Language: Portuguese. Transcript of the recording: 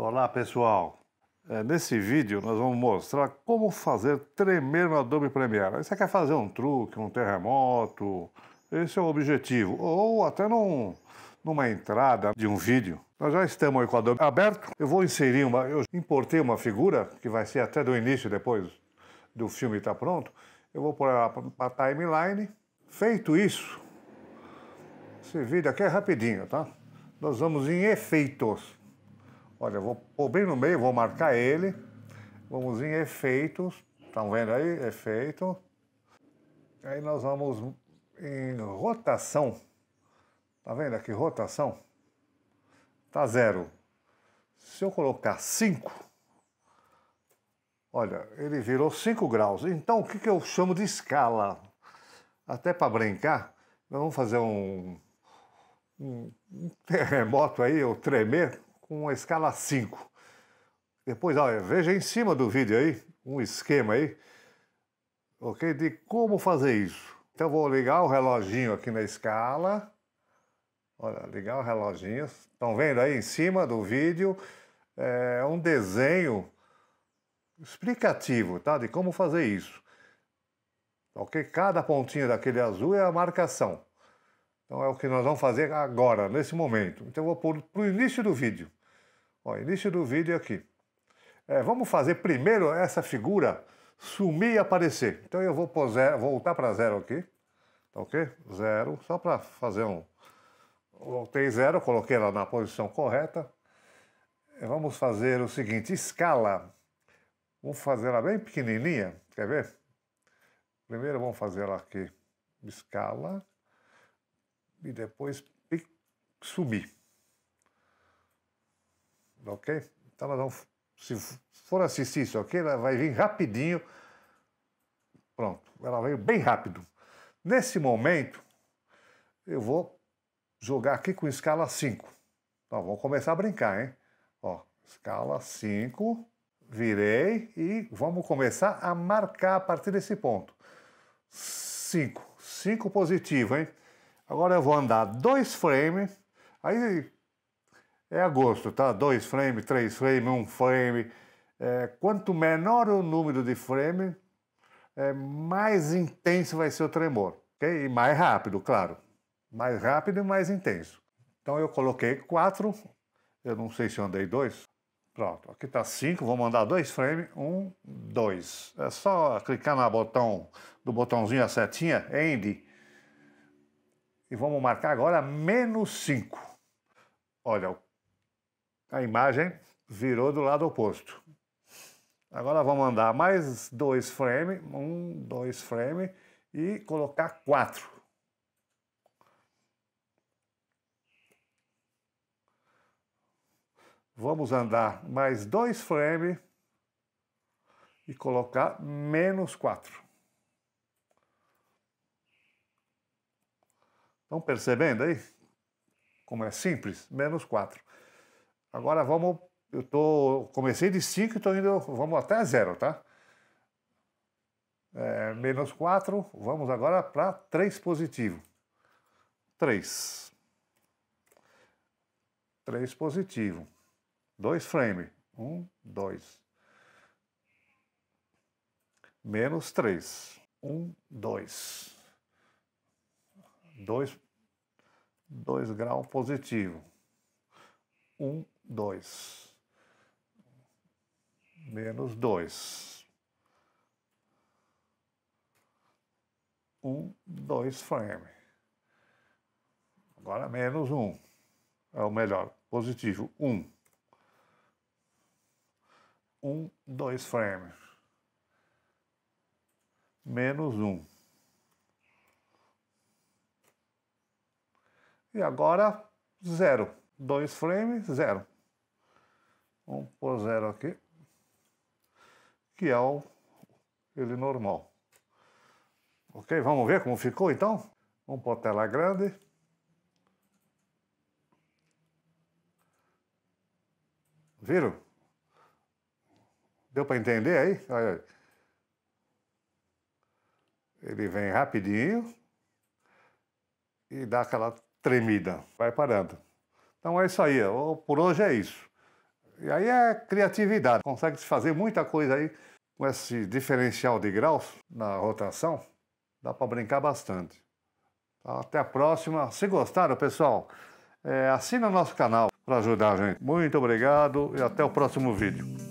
Olá pessoal, é, nesse vídeo nós vamos mostrar como fazer tremer no Adobe Premiere. você quer fazer um truque, um terremoto, esse é o objetivo. Ou até num, numa entrada de um vídeo. Nós já estamos aí com o Adobe aberto. Eu vou inserir uma, eu importei uma figura que vai ser até do início depois do filme estar tá pronto. Eu vou pôr ela para a timeline. Feito isso, esse vídeo aqui é rapidinho, tá? Nós vamos em efeitos. Olha, vou pôr bem no meio, vou marcar ele. Vamos em efeitos. Estão vendo aí? Efeito. Aí nós vamos em rotação. Tá vendo aqui? Rotação. Tá zero. Se eu colocar 5, olha, ele virou 5 graus. Então, o que, que eu chamo de escala? Até para brincar, nós vamos fazer um, um, um terremoto aí, ou tremer com a escala 5. Depois, olha, veja em cima do vídeo aí, um esquema aí, ok? De como fazer isso. Então, vou ligar o reloginho aqui na escala. Olha, ligar o reloginho. Estão vendo aí em cima do vídeo é um desenho explicativo, tá? De como fazer isso. Ok? Cada pontinha daquele azul é a marcação. Então é o que nós vamos fazer agora, nesse momento. Então eu vou pôr para o início do vídeo. Ó, início do vídeo aqui. É, vamos fazer primeiro essa figura sumir e aparecer. Então eu vou zero, voltar para zero aqui, tá ok? Zero, só para fazer um... Voltei zero, coloquei ela na posição correta. Vamos fazer o seguinte, escala. Vamos fazer ela bem pequenininha, quer ver? Primeiro vamos fazer ela aqui, escala, e depois sumir ok? Então se for assistir isso ok, ela vai vir rapidinho. Pronto, ela veio bem rápido. Nesse momento, eu vou jogar aqui com escala 5. Então, vamos começar a brincar, hein? Ó, escala 5, virei e vamos começar a marcar a partir desse ponto. 5, 5 positivo, hein? Agora eu vou andar dois frames, aí é a gosto, tá? Dois frames, três frames, um frame. É, quanto menor o número de frame, é, mais intenso vai ser o tremor. Okay? E mais rápido, claro. Mais rápido e mais intenso. Então eu coloquei quatro. Eu não sei se eu andei dois. Pronto, aqui está 5, vou mandar dois frames, um, dois. É só clicar no botão, do botãozinho a setinha, end. E vamos marcar agora menos 5. Olha, o a imagem virou do lado oposto. Agora vamos andar mais dois frames, um, dois frames e colocar quatro. Vamos andar mais dois frames e colocar menos quatro. Estão percebendo aí? Como é simples? Menos quatro. Agora vamos. Eu tô, comecei de 5 e estou indo. Vamos até zero, tá? É, menos 4, vamos agora para 3 positivo. 3. 3 positivo. 2 frame. 1, 2. Menos 3. 1, 2. 2, 2 grau positivo. 1, 2. Menos 2. 1, 2 frame. Agora menos 1. Um. É o melhor, positivo, 1. 1, 2 frames. Menos 1. Um. E agora, zero. dois frames, zero. Vamos pôr zero aqui, que é o, ele normal. Ok, vamos ver como ficou então? Vamos pôr tela grande. Viram? Deu para entender aí? Olha aí. Ele vem rapidinho e dá aquela tremida, vai parando. Então é isso aí, por hoje é isso. E aí é criatividade, consegue-se fazer muita coisa aí com esse diferencial de graus na rotação, dá para brincar bastante. Então, até a próxima. Se gostaram, pessoal, é, assina nosso canal para ajudar a gente. Muito obrigado e até o próximo vídeo.